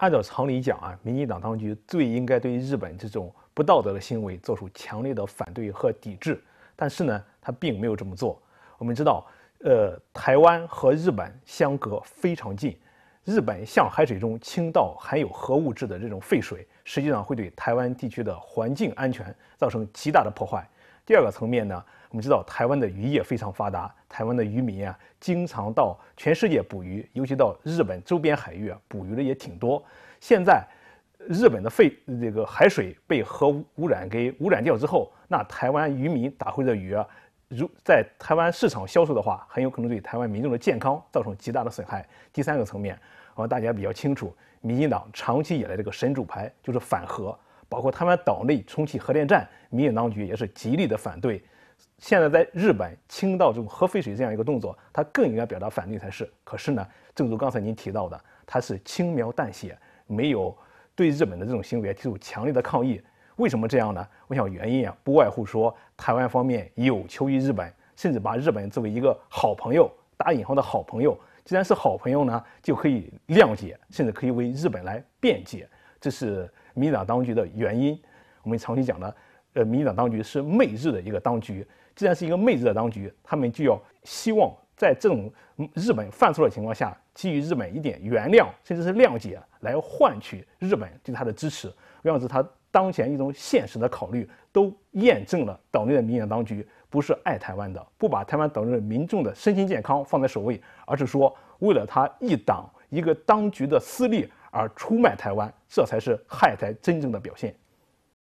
按照常理讲啊，民进党当局最应该对日本这种不道德的行为做出强烈的反对和抵制，但是呢，他并没有这么做。我们知道，呃，台湾和日本相隔非常近，日本向海水中倾倒含有核物质的这种废水，实际上会对台湾地区的环境安全造成极大的破坏。第二个层面呢，我们知道台湾的渔业非常发达，台湾的渔民啊，经常到全世界捕鱼，尤其到日本周边海域捕鱼的也挺多。现在，日本的废这个海水被核污染给污染掉之后，那台湾渔民打回的鱼，如在台湾市场销售的话，很有可能对台湾民众的健康造成极大的损害。第三个层面，我们大家比较清楚，民进党长期以来这个神主牌就是反核。包括台湾岛内重启核电站，民进当局也是极力的反对。现在在日本倾倒这种核废水这样一个动作，他更应该表达反对才是。可是呢，正如刚才您提到的，他是轻描淡写，没有对日本的这种行为提出强烈的抗议。为什么这样呢？我想原因啊，不外乎说台湾方面有求于日本，甚至把日本作为一个好朋友（打引号的好朋友）。既然是好朋友呢，就可以谅解，甚至可以为日本来辩解。这是民进党当局的原因。我们长期讲的，呃，民进党当局是媚日的一个当局。既然是一个媚日的当局，他们就要希望在这种日本犯错的情况下，给予日本一点原谅，甚至是谅解，来换取日本对他的支持。要或者他当前一种现实的考虑，都验证了岛内的民进党当局不是爱台湾的，不把台湾岛内民众的身心健康放在首位，而是说为了他一党一个当局的私利。而出卖台湾，这才是害台真正的表现。